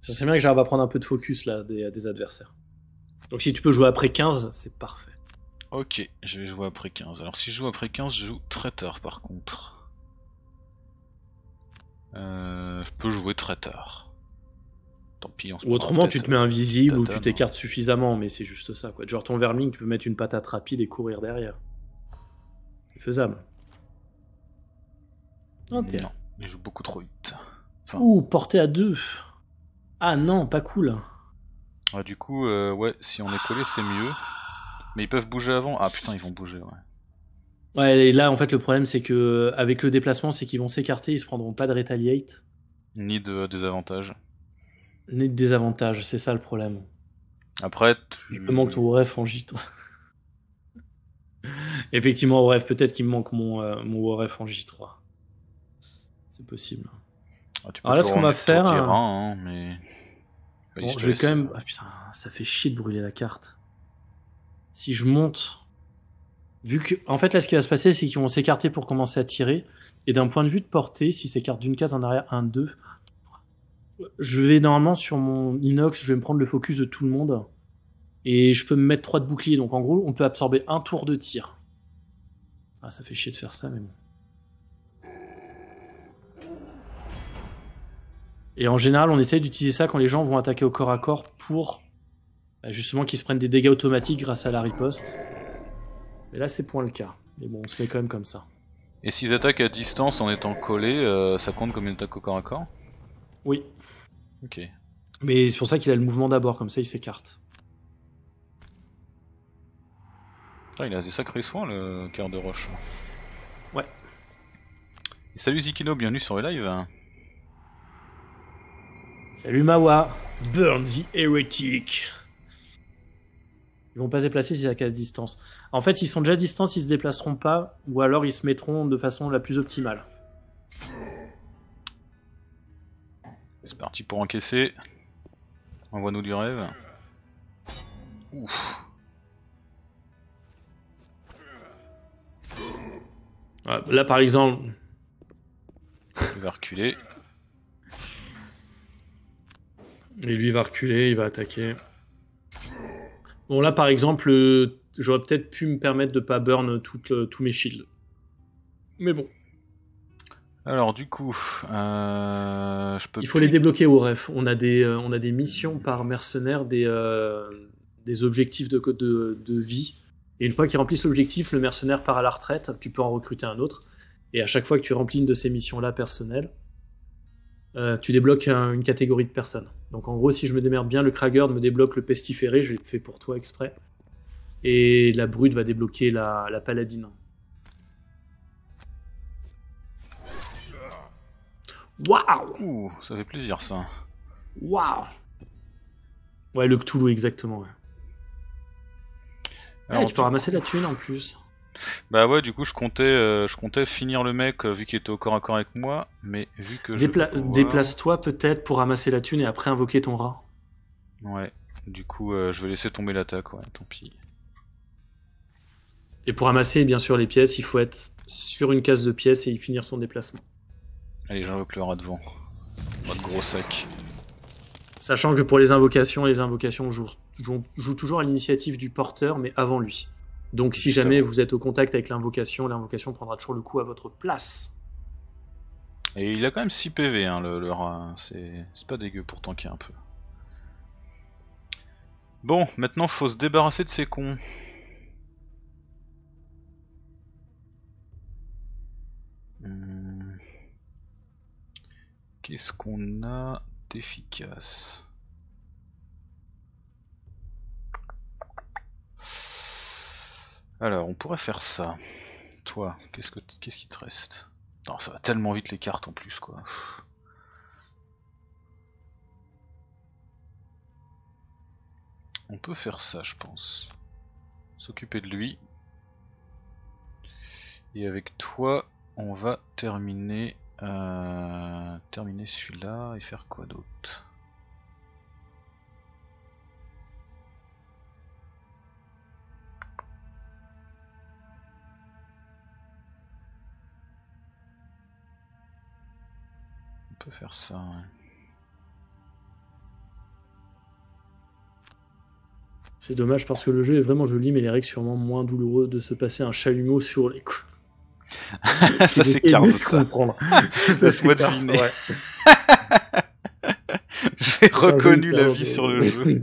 ça serait bien que j'arrive à prendre un peu de focus là des, adversaires. Donc si tu peux jouer après 15, c'est parfait. Ok, je vais jouer après 15. Alors si je joue après 15, je joue très tard par contre. Euh, je peux jouer très tard tant ou autrement, tu te mets invisible ou tu hein. t'écartes suffisamment, mais c'est juste ça. Quoi. Genre ton vermin, tu peux mettre une patate rapide et courir derrière. C'est faisable. il joue beaucoup trop vite. Enfin... Ouh, portée à deux. Ah non, pas cool. Ah, du coup, euh, ouais, si on est collé, c'est mieux. Mais ils peuvent bouger avant. Ah putain, ils vont bouger, ouais. Ouais, et là, en fait, le problème, c'est que avec le déplacement, c'est qu'ils vont s'écarter, ils se prendront pas de retaliate. Ni de désavantage de désavantage, c'est ça le problème. Après, tu... je me manque ton ORF en J3. Effectivement, bref peut-être qu'il me manque mon, ORF euh, mon en J3. C'est possible. Ah, Alors là, ce qu'on va faire. Euh, hein, mais... je vais quand même. Ah putain, ça fait chier de brûler la carte. Si je monte. Vu que. En fait, là, ce qui va se passer, c'est qu'ils vont s'écarter pour commencer à tirer. Et d'un point de vue de portée, si s'écartent d'une case en arrière, 1, 2 je vais normalement sur mon inox, je vais me prendre le focus de tout le monde. Et je peux me mettre 3 de bouclier. Donc en gros, on peut absorber un tour de tir. Ah, ça fait chier de faire ça, mais bon. Et en général, on essaye d'utiliser ça quand les gens vont attaquer au corps à corps pour bah, justement qu'ils se prennent des dégâts automatiques grâce à la riposte. Mais là, c'est point le cas. Mais bon, on se met quand même comme ça. Et s'ils attaquent à distance en étant collés, euh, ça compte comme une attaque au corps à corps Oui, Ok. Mais c'est pour ça qu'il a le mouvement d'abord, comme ça il s'écarte. Ah, il a des sacrés soins le cœur de roche. Ouais. salut Zikino, bienvenue sur le live. Salut Mawa, burn the heretic. Ils vont pas se déplacer si c'est à distance. En fait, ils sont déjà à distance, ils se déplaceront pas, ou alors ils se mettront de façon la plus optimale. C'est parti pour encaisser. Envoie-nous du rêve. Ouf. Ah, là par exemple. Il va reculer. Et lui va reculer, il va attaquer. Bon là par exemple, euh, j'aurais peut-être pu me permettre de pas burn euh, tous mes shields. Mais bon. Alors du coup, euh, Il faut les débloquer au ref. On a des, euh, on a des missions par mercenaire, des, euh, des objectifs de, de, de, vie. Et une fois qu'ils remplissent l'objectif, le mercenaire part à la retraite. Tu peux en recruter un autre. Et à chaque fois que tu remplis une de ces missions-là personnelles, tu débloques une catégorie de personnes. Donc en gros, si je me démerde bien, le Krager me débloque le pestiféré. Je l'ai fait pour toi exprès. Et la Brute va débloquer la, la Paladine. Waouh Ouh, ça fait plaisir ça. Waouh Ouais, le Cthulhu, exactement. Ouais. Eh, tu peux ramasser la thune en plus. Bah ouais, du coup, je comptais, euh, je comptais finir le mec euh, vu qu'il était au corps à corps avec moi, mais vu que euh, Déplace-toi peut-être pour ramasser la thune et après invoquer ton rat. Ouais, du coup, je vais laisser tomber l'attaque, ouais, tant pis. Et pour ramasser, bien sûr, les pièces, il faut être sur une case de pièces et y finir son déplacement. Allez, j'invoque le rat devant. Votre gros sac. Sachant que pour les invocations, les invocations jouent, toujours à l'initiative du porteur, mais avant lui. Donc si jamais vous êtes au contact avec l'invocation, l'invocation prendra toujours le coup à votre place. Et il a quand même 6 PV, hein, le, rat. C'est pas dégueu pour tanker un peu. Bon, maintenant faut se débarrasser de ces cons. Hmm. Qu'est-ce qu'on a d'efficace Alors, on pourrait faire ça. Toi, qu'est-ce que qu'est-ce qui te reste Non, ça va tellement vite les cartes en plus quoi. On peut faire ça, je pense. S'occuper de lui. Et avec toi, on va terminer euh, terminer celui-là et faire quoi d'autre On peut faire ça. C'est dommage parce que le jeu est vraiment joli, mais les règles sûrement moins douloureux de se passer un chalumeau sur les coups. ça s'écarte de ça. ça se deviner. J'ai reconnu la vie sur le jeu.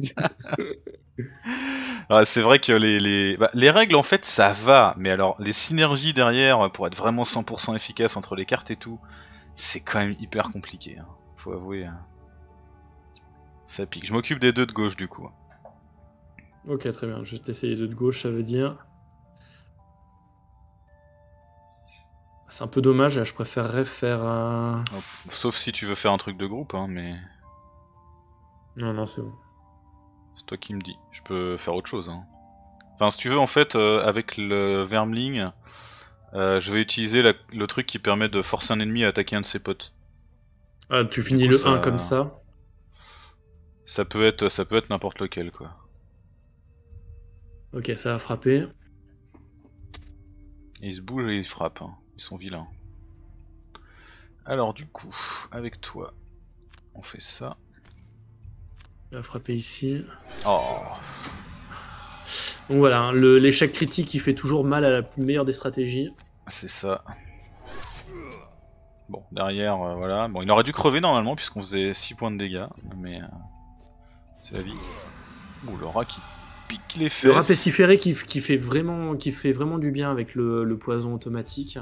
c'est vrai que les, les... Bah, les... règles en fait ça va, mais alors les synergies derrière pour être vraiment 100% efficace entre les cartes et tout, c'est quand même hyper compliqué. Hein. Faut avouer, hein. ça pique. Je m'occupe des deux de gauche du coup. Ok, très bien. Je vais t'essayer deux de gauche, ça veut dire C'est un peu dommage, je préférerais faire. un. Sauf si tu veux faire un truc de groupe, hein, mais. Non, non, c'est bon. C'est toi qui me dis. Je peux faire autre chose. Hein. Enfin, si tu veux, en fait, euh, avec le Vermling, euh, je vais utiliser le truc qui permet de forcer un ennemi à attaquer un de ses potes. Ah, tu finis le 1 comme ça Ça peut être, ça peut être n'importe lequel, quoi. Ok, ça va frapper. Il se bouge et il frappe. Hein. Ils sont vilains. Alors du coup, avec toi, on fait ça. Il va frapper ici. Oh. Donc voilà, l'échec critique qui fait toujours mal à la meilleure des stratégies. C'est ça. Bon, derrière, euh, voilà. Bon, il aurait dû crever normalement puisqu'on faisait 6 points de dégâts, mais euh, c'est la vie. Ouh, le rat qui pique les fesses. Le rat qui, fait, vraiment, qui fait vraiment du bien avec le poison automatique.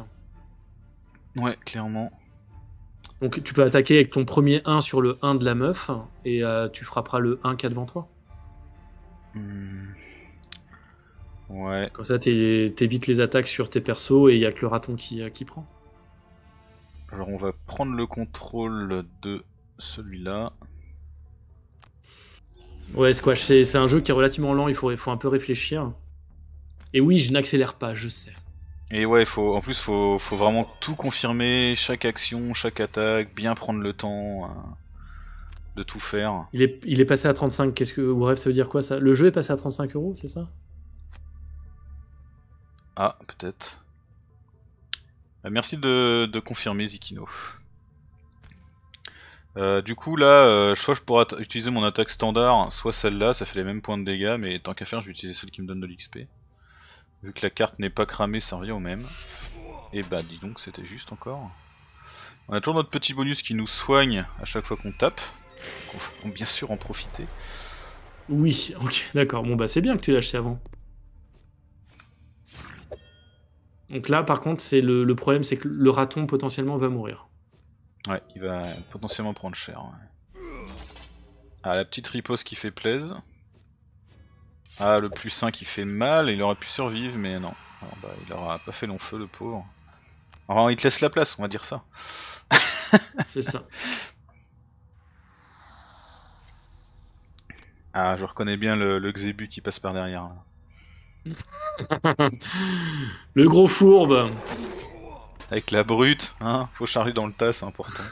Ouais, clairement. Donc tu peux attaquer avec ton premier 1 sur le 1 de la meuf et euh, tu frapperas le 1 qui est devant toi. Hmm. Ouais. Comme ça t'évites les attaques sur tes persos et il n'y a que le raton qui, euh, qui prend. Alors on va prendre le contrôle de celui-là. Ouais, Squash, c'est un jeu qui est relativement lent, il faut, il faut un peu réfléchir. Et oui, je n'accélère pas, je sais. Et ouais, faut, en plus, faut, faut vraiment tout confirmer, chaque action, chaque attaque, bien prendre le temps euh, de tout faire. Il est, il est passé à 35, qu'est-ce que. Bref, ça veut dire quoi ça Le jeu est passé à 35 euros, c'est ça Ah, peut-être. Bah, merci de, confirmer, Zikino. Euh, du coup, là, soit euh, je pourrais utiliser mon attaque standard, soit celle-là, ça fait les mêmes points de dégâts, mais tant qu'à faire, je vais utiliser celle qui me donne de l'XP. Vu que la carte n'est pas cramée, ça revient au même. Et bah dis donc, c'était juste encore. On a toujours notre petit bonus qui nous soigne à chaque fois qu'on tape. Donc on, bien sûr en profiter. Oui, ok, d'accord. Bon bah c'est bien que tu lâches avant. Donc là par contre, c'est le, problème, c'est que le raton potentiellement va mourir. Ouais, il va potentiellement prendre cher. Ah, la petite riposte qui fait plaise. Ah, le plus sain qui fait mal, il aurait pu survivre, mais non. Ah, bah, il aura pas fait long feu, le pauvre. Alors, il te laisse la place, on va dire ça. C'est ça. Ah, je reconnais bien le, le Xébu qui passe par derrière. le gros fourbe Avec la brute, hein, faut charger dans le tas, c'est important.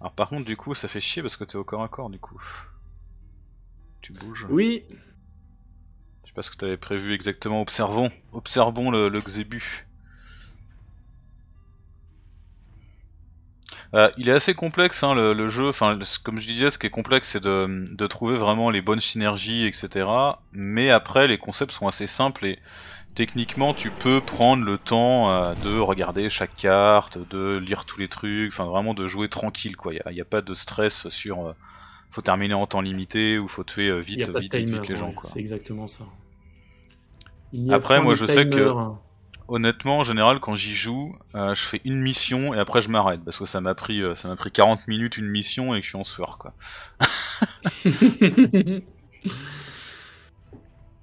Alors par contre, du coup, ça fait chier parce que t'es au corps à corps, du coup. Tu bouges. Oui. Je sais pas ce que t'avais prévu exactement. Observons, observons le, le Xébu. Euh, il est assez complexe hein, le, jeu, enfin, comme je disais, ce qui est complexe c'est de, trouver vraiment les bonnes synergies, etc. Mais après les concepts sont assez simples et techniquement, tu peux prendre le temps euh, de regarder chaque carte, de lire tous les trucs, enfin vraiment de jouer tranquille quoi. Il n'y a, pas de stress sur il euh, faut terminer en temps limité ou faut tuer euh, vite, vite, vite, les gens quoi. C'est exactement ça. Après, moi je sais que honnêtement, en général, quand j'y joue, je fais une mission et après je m'arrête parce que ça m'a pris ça m'a pris 40 minutes une mission et je suis en sueur quoi.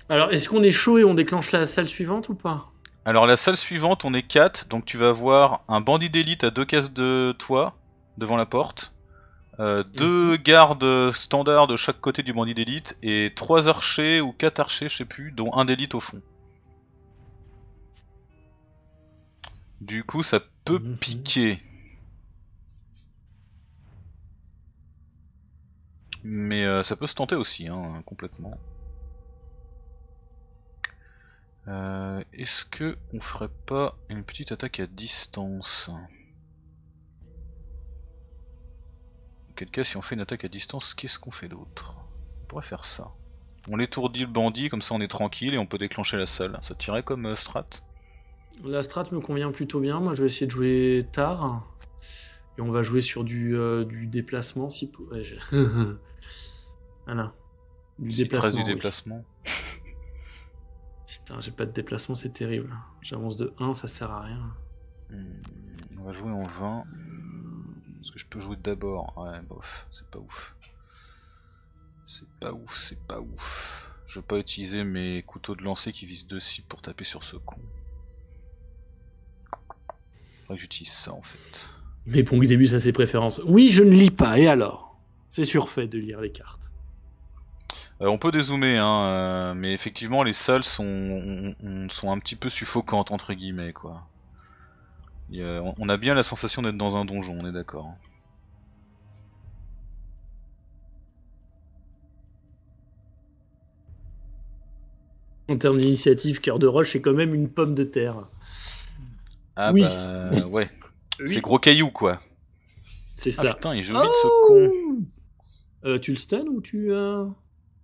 Alors, est-ce qu'on est chaud et on déclenche la salle suivante ou pas Alors, la salle suivante, on est 4, donc tu vas avoir un bandit d'élite à deux cases de toi, devant la porte, euh, deux gardes standards de chaque côté du bandit d'élite, et trois archers ou quatre archers, je sais plus, dont un d'élite au fond. Du coup, ça peut mhm. piquer. Mais euh, ça peut se tenter aussi, hein, complètement. Euh, est-ce que on ferait pas une petite attaque à distance tout cas, si on fait une attaque à distance, qu'est-ce qu'on fait d'autre On pourrait faire ça. On étourdit le bandit, comme ça on est tranquille et on peut déclencher la salle. Ça tirait comme euh, strat La strat me convient plutôt bien. Moi, je vais essayer de jouer tard. Et on va jouer sur du, euh, déplacement si. Ouais, voilà. Du déplacement. Putain, j'ai pas de déplacement, c'est terrible. J'avance de 1, ça sert à rien. Hmm, on va jouer en 20. Est-ce que je peux jouer d'abord Ouais, bof, c'est pas ouf. C'est pas ouf, c'est pas ouf. Je veux pas utiliser mes couteaux de lancer qui visent deux cibles pour taper sur ce con. Faudrait que j'utilise ça en fait. Mais bon, a ses préférences. Oui, je ne lis pas, et alors C'est surfait de lire les cartes. Euh, on peut dézoomer, hein, euh, mais effectivement les salles sont, sont un petit peu suffocantes entre guillemets quoi. on a bien la sensation d'être dans un donjon, on est d'accord. En termes d'initiative, cœur de roche est quand même une pomme de terre. Ah bah ouais. C'est gros caillou quoi. C'est ah, ça. Putain, il joue ce oh con. Euh, tu le stun ou tu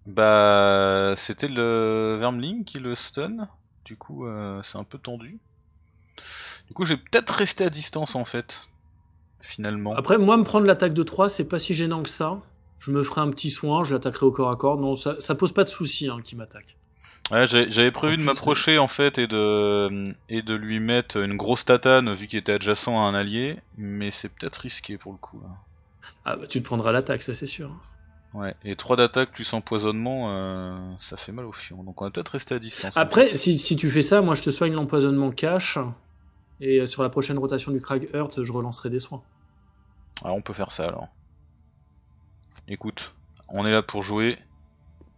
bah, c'était le Vermling qui le stun. Du coup, euh, c'est un peu tendu. Du coup, j'ai peut-être resté à distance en fait. Finalement. Après, moi, me prendre l'attaque de 3, c'est pas si gênant que ça. Je me ferai un petit soin, je l'attaquerai au corps à corps. Non, ça, ça pose pas de soucis hein, qu'il m'attaque. Ouais, j'avais prévu de m'approcher en fait et de, et de lui mettre une grosse tatane vu qu'il était adjacent à un allié, mais c'est peut-être risqué pour le coup. Hein. Ah bah tu te prendras l'attaque, ça c'est sûr. Ouais, et 3 d'attaque plus empoisonnement, euh, ça fait mal au fion. Donc on va peut-être rester à distance. Hein. Après, si, tu fais ça, moi je te soigne l'empoisonnement cash. Et euh, sur la prochaine rotation du Krag earth je relancerai des soins. Ah, on peut faire ça alors. Écoute, on est là pour jouer.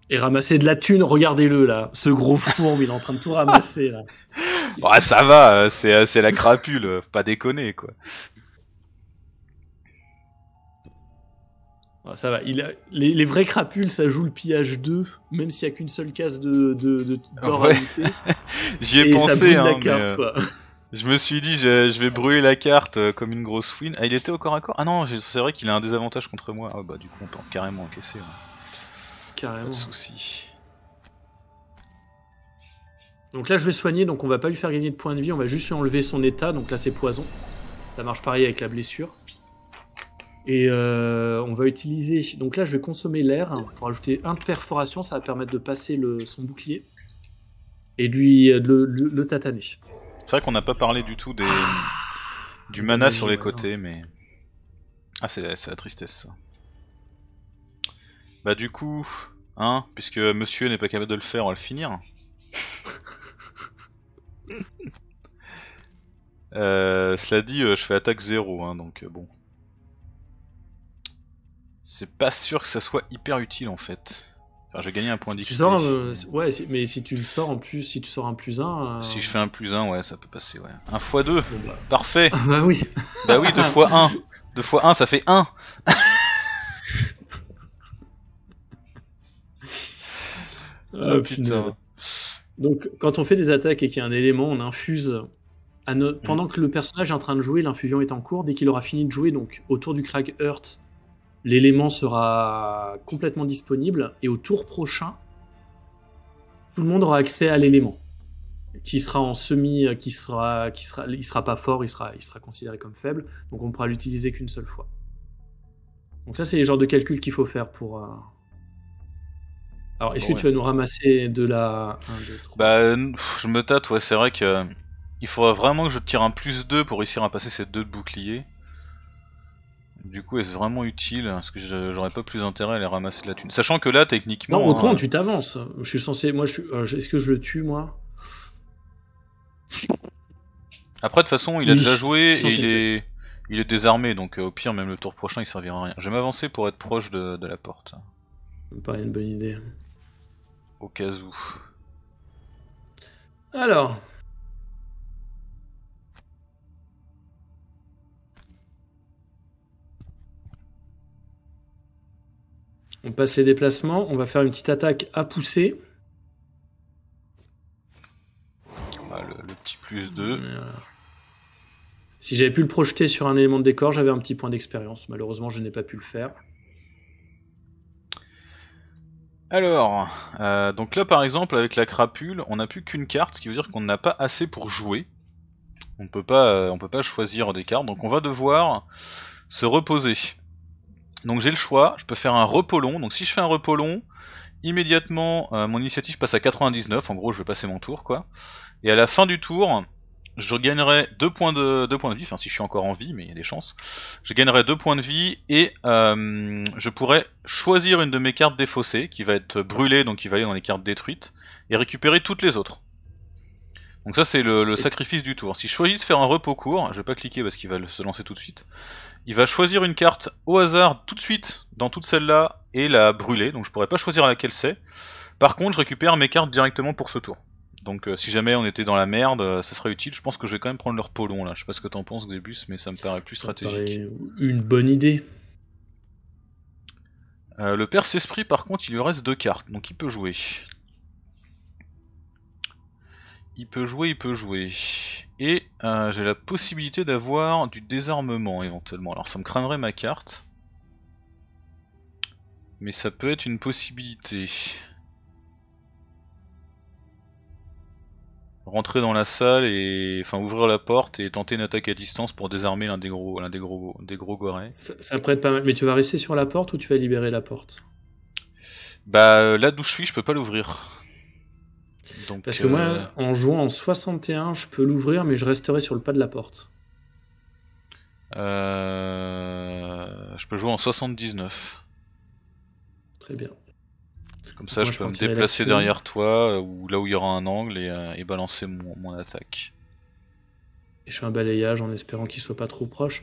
Et ramasser de la thune, regardez-le là. Ce gros fourbe, il est en train de tout ramasser là. Ouais, bah, ça va, euh, c'est la crapule, pas déconner quoi. Ah, ça va, il les, vrais crapules, ça joue le pillage 2, même s'il n'y a qu'une seule case de, de, J'y ai pensé, Je me suis dit, je, vais brûler la carte euh, comme une grosse win. Ah, il était au corps à corps Ah non, c'est vrai qu'il a un désavantage contre moi. Ah bah du coup, on peut carrément encaisser. Hein. Carrément. Pas de Donc là, je vais soigner, donc on va pas lui faire gagner de points de vie, on va juste lui enlever son état. Donc là, c'est poison. Ça marche pareil avec la blessure. Et euh, on va utiliser. Donc là, je vais consommer l'air pour ajouter un de perforation. Ça va permettre de passer le, son bouclier et lui euh, le, tataner. C'est vrai qu'on n'a pas parlé du tout des, ah, du mana sur les bah côtés, mais. Ah, c'est la tristesse ça. Bah, du coup, hein, puisque monsieur n'est pas capable de le faire, on va le finir. Euh, cela dit, je fais attaque 0, hein, donc bon c'est pas sûr que ça soit hyper utile en fait. Enfin, j'ai gagné un point si euh, ouais, mais si tu le sors en plus, si tu sors un plus 1. Euh, si je fais un plus 1, ouais, ça peut passer, ouais. Un x 2, bah. parfait Bah oui Bah oui, 2 x 1 Deux x 1, ça fait 1 ah, putain. Donc, quand on fait des attaques et qu'il y a un élément, on infuse. Mm. Pendant que le personnage est en train de jouer, l'infusion est en cours. Dès qu'il aura fini de jouer, donc autour du crack Earth, L'élément sera complètement disponible et au tour prochain, tout le monde aura accès à l'élément qui sera en semi, euh, qui sera, qui sera, il sera pas fort, il sera, il sera considéré comme faible, donc on pourra l'utiliser qu'une seule fois. Donc ça, c'est les genre de calcul qu'il faut faire pour. Euh. Alors, est-ce que tu vas nous ramasser de la Bah, je me tâte, ouais, c'est vrai que euh, il faudra vraiment que je tire un plus 2 pour réussir à passer ces deux boucliers. Du coup, est-ce vraiment utile hein, Parce que j'aurais pas plus intérêt à aller ramasser de la thune. Sachant que là, techniquement. Non, autrement, euh, tu t'avances. Je suis censé. Moi, je euh, est-ce que je le tue, moi Après, de toute façon, il a déjà joué et il est... désarmé, donc euh, au pire, même le tour prochain, il servira à rien. Je vais m'avancer pour être proche de, la porte. Pas une bonne idée. Au cas où. Alors, On passe les déplacements. On va faire une petite attaque à pousser. Ah, le, petit plus 2. Euh, si j'avais pu le projeter sur un élément de décor, j'avais un petit point d'expérience. Malheureusement, je n'ai pas pu le faire. Alors, euh, donc là par exemple, avec la crapule, on n'a plus qu'une carte, ce qui veut dire qu'on n'a pas assez pour jouer. On ne peut pas, euh, on peut pas choisir des cartes, donc on va devoir se reposer. Donc j'ai le choix, je peux faire un repos long. Donc si je fais un repos long, immédiatement euh, mon initiative passe à 99, en gros je vais passer mon tour quoi. Et à la fin du tour, je gagnerai 2 points de, points de vie, enfin si je suis encore en vie, mais il y a des chances. Je gagnerai 2 points de vie et euh, je pourrais choisir une de mes cartes défaussées qui va être brûlée, donc qui va aller dans les cartes détruites, et récupérer toutes les autres. Donc ça c'est le, sacrifice du tour. Si je choisis de faire un repos court, je vais pas cliquer parce qu'il va se lancer tout de suite. Il va choisir une carte au hasard tout de suite dans toute celle-là et la brûler, donc je pourrais pas choisir laquelle c'est. Par contre je récupère mes cartes directement pour ce tour. Donc euh, si jamais on était dans la merde, euh, ça serait utile. Je pense que je vais quand même prendre leur polon là. Je sais pas ce que t'en penses Xebus, mais ça me paraît plus stratégique. une bonne idée. Euh, le père s'esprit par contre il lui reste deux cartes, donc il peut jouer. Il peut jouer, il peut jouer. Et euh, j'ai la possibilité d'avoir du désarmement éventuellement. Alors ça me craindrait ma carte. Mais ça peut être une possibilité. Rentrer dans la salle et. Enfin ouvrir la porte et tenter une attaque à distance pour désarmer l'un des gros l'un des gros des gros gorets. Ça, prête pas mal. Mais tu vas rester sur la porte ou tu vas libérer la porte Bah euh, là d'où je suis, je peux pas l'ouvrir. Parce que moi, euh, en jouant en 61, je peux l'ouvrir, mais je resterai sur le pas de la porte. Euh, je peux jouer en 79. Très bien. Comme ça, je peux me déplacer derrière toi, euh, ou là où il y aura un angle, et, balancer mon, mon attaque et je fais un balayage en espérant qu'il soit pas trop proche.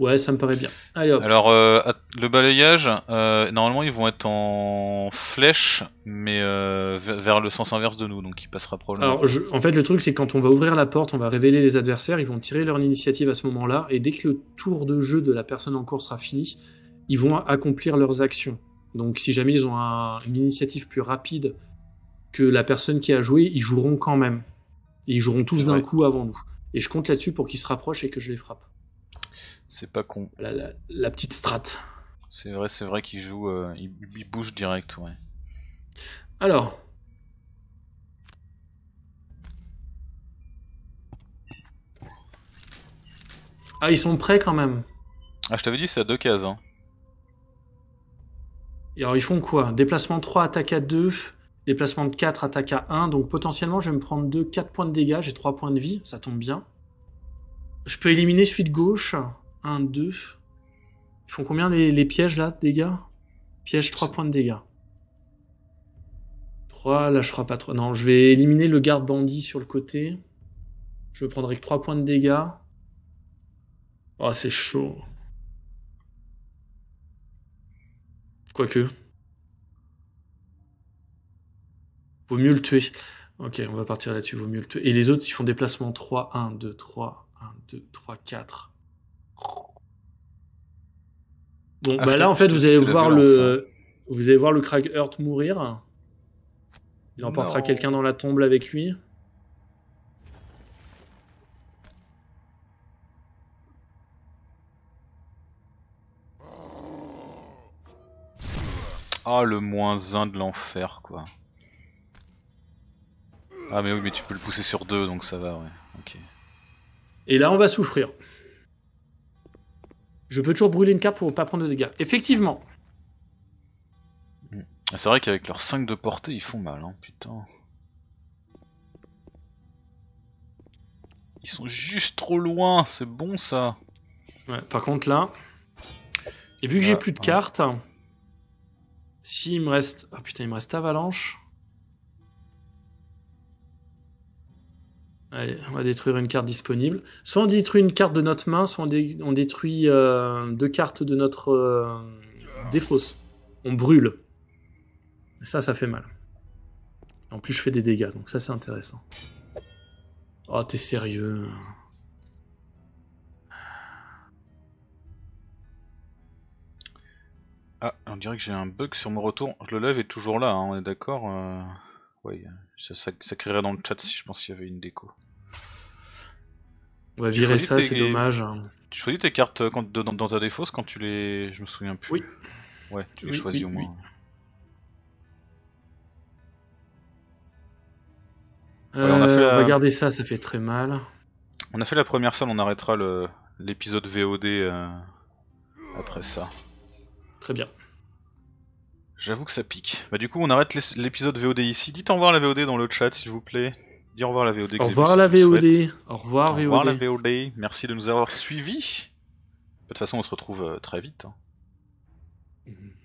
Ouais, ça me paraît bien. Allez, hop. Alors, euh, le balayage, euh, normalement ils vont être en flèche, mais euh, vers le sens inverse de nous, donc il passera probablement. Alors, en fait, le truc, c'est quand on va ouvrir la porte, on va révéler les adversaires, ils vont tirer leur initiative à ce moment-là, et dès que le tour de jeu de la personne en cours sera fini, ils vont accomplir leurs actions. Donc, si jamais ils ont une initiative plus rapide que la personne qui a joué, ils joueront quand même. Et ils joueront tous d'un coup avant nous. Et je compte là-dessus pour qu'ils se rapprochent et que je les frappe. C'est pas con. La, petite strat. C'est vrai, c'est vrai qu'il joue, euh, il, bouge direct, ouais. Alors. Ah, ils sont prêts quand même. Ah, je t'avais dit, c'est à deux cases. Hein. alors, ils font quoi Déplacement 3, attaque à 2, Déplacement de 4, attaque à 1. Donc potentiellement, je vais me prendre 2, 4 points de dégâts. J'ai 3 points de vie. Ça tombe bien. Je peux éliminer celui de gauche. 1, 2. Ils font combien les, pièges là, dégâts Piège 3 points de dégâts. 3, là je ferai pas trop, Non, je vais éliminer le garde bandit sur le côté. Je ne prendrai que 3 points de dégâts. Oh, c'est chaud. Quoique. Vaut mieux le tuer. Ok, on va partir là-dessus, vaut mieux le tuer. Et les autres, ils font des placements 3, 1, 2, 3, 1, 2, 3, 4. Bon, ah, bah là, en fait, hein. vous allez voir le... Vous allez voir le crack mourir. Il emportera quelqu'un dans la tombe avec lui. Ah, le moins 1 de l'enfer, quoi. Ah mais oui, mais tu peux le pousser sur deux, donc ça va, ouais. Ok. Et là, on va souffrir. Je peux toujours brûler une carte pour pas prendre de dégâts. Effectivement. Ah, c'est vrai qu'avec leurs 5 de portée, ils font mal, hein, putain. Ils sont juste trop loin, c'est bon ça. Ouais, par contre là. Et vu que j'ai plus de cartes, s'il me reste. Ah putain, il me reste avalanche. Allez, on va détruire une carte disponible. Soit on détruit une carte de notre main, soit on, détruit euh, deux cartes de notre euh, des défausse. On brûle. ça, ça fait mal. En plus, je fais des dégâts, donc ça, c'est intéressant. Oh, t'es sérieux Ah, on dirait que j'ai un bug sur mon retour. Je le lève est toujours là, hein, on est d'accord euh. Oui. Ça, ça, crierait dans le chat si je pense qu'il y avait une déco. On va virer ça, c'est dommage. Hein. Tu choisis tes cartes euh, quand, dans, ta défausse quand tu les. Je me souviens plus. Oui. Ouais, tu les choisis au moins. Euh, on, va garder ça, ça fait très mal. On a fait la première salle, on arrêtera l'épisode VOD euh, après ça. Très bien. J'avoue que ça pique. Bah du coup on arrête l'épisode VOD ici. Dites au revoir la VOD dans le chat s'il vous plaît. Dis au revoir à la VOD. Au revoir la VOD. Au revoir, la VOD. Merci de nous avoir suivis. Bah, de toute façon on se retrouve euh, très vite. Hein. Mm.